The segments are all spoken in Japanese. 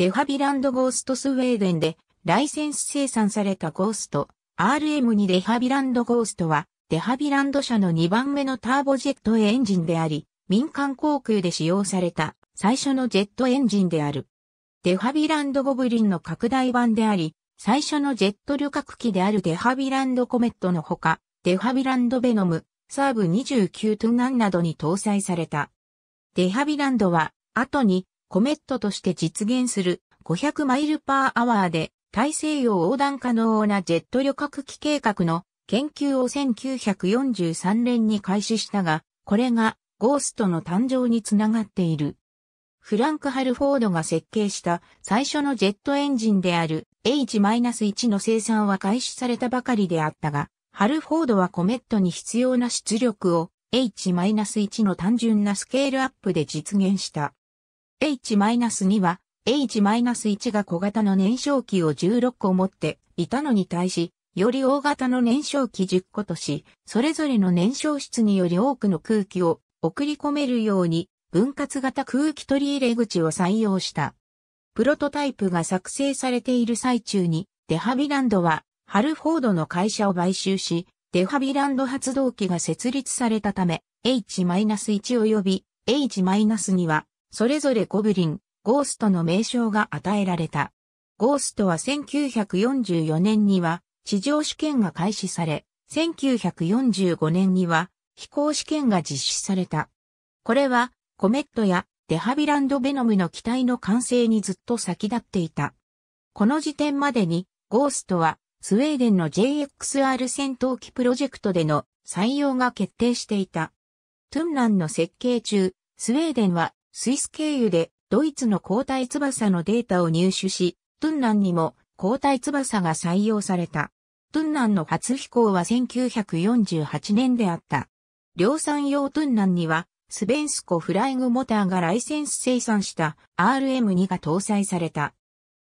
デファビランドゴーストスウェーデンでライセンス生産されたゴースト RM2 デハビランドゴーストはデハビランド社の2番目のターボジェットエンジンであり民間航空で使用された最初のジェットエンジンである。デハビランドゴブリンの拡大版であり、最初のジェット旅客機であるデハビランドコメットのほか、デハビランドベノム、サーブ29トゥナンなどに搭載された。デハビランドは、後にコメットとして実現する500マイルパーアワーで大西洋横断可能なジェット旅客機計画の研究を1943年に開始したが、これがゴーストの誕生につながっている。フランク・ハルフォードが設計した最初のジェットエンジンである H-1 の生産は開始されたばかりであったが、ハルフォードはコメットに必要な出力を H-1 の単純なスケールアップで実現した。H-2 は H-1 が小型の燃焼機を16個持っていたのに対し、より大型の燃焼機10個とし、それぞれの燃焼室により多くの空気を送り込めるように分割型空気取り入れ口を採用した。プロトタイプが作成されている最中に、デハビランドはハルフォードの会社を買収し、デハビランド発動機が設立されたため、H-1 及び H-2 はそれぞれゴブリン、ゴーストの名称が与えられた。ゴーストは1944年には地上試験が開始され、1945年には飛行試験が実施された。これはコメットやデハビランドベノムの機体の完成にずっと先立っていた。この時点までにゴーストはスウェーデンの JXR 戦闘機プロジェクトでの採用が決定していた。トゥンランの設計中、スウェーデンはスイス経由でドイツの交代翼のデータを入手し、トゥンナンにも交代翼が採用された。トゥンナンの初飛行は1948年であった。量産用トゥンナンには、スベンスコフライグモターがライセンス生産した RM2 が搭載された。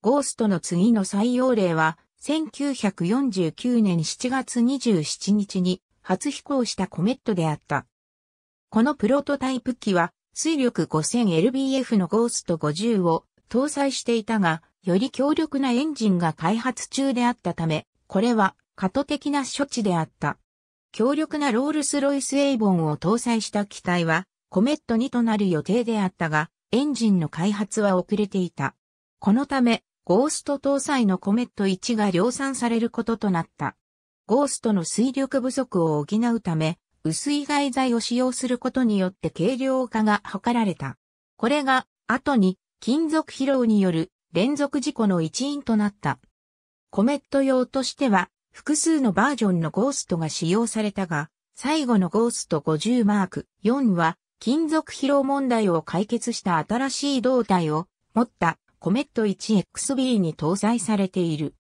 ゴーストの次の採用例は、1949年7月27日に初飛行したコメットであった。このプロトタイプ機は水力 5000lbf のゴースト50を搭載していたが、より強力なエンジンが開発中であったため、これは過渡的な処置であった。強力なロールスロイスエイボンを搭載した機体は、コメット2となる予定であったが、エンジンの開発は遅れていた。このため、ゴースト搭載のコメット1が量産されることとなった。ゴーストの水力不足を補うため、薄い外剤を使用することによって軽量化が図られた。これが、後に、金属疲労による連続事故の一因となった。コメット用としては、複数のバージョンのゴーストが使用されたが、最後のゴースト50マーク4は、金属疲労問題を解決した新しい胴体を持ったコメット 1XB に搭載されている。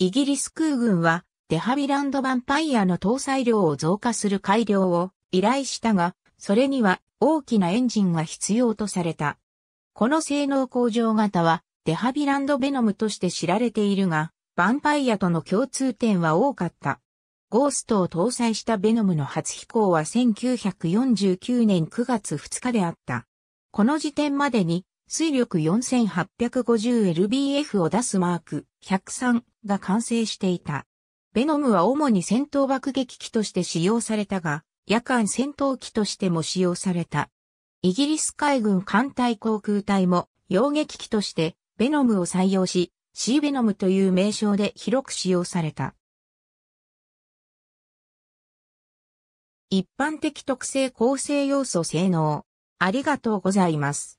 イギリス空軍はデハビランドヴァンパイアの搭載量を増加する改良を依頼したが、それには大きなエンジンが必要とされた。この性能向上型はデハビランドベノムとして知られているが、ヴァンパイアとの共通点は多かった。ゴーストを搭載したベノムの初飛行は1949年9月2日であった。この時点までに水力 4850lbf を出すマーク103が完成していた。ベノムは主に戦闘爆撃機として使用されたが、夜間戦闘機としても使用された。イギリス海軍艦隊航空隊も、溶撃機として、ベノムを採用し、シーベノムという名称で広く使用された。一般的特性構成要素性能。ありがとうございます。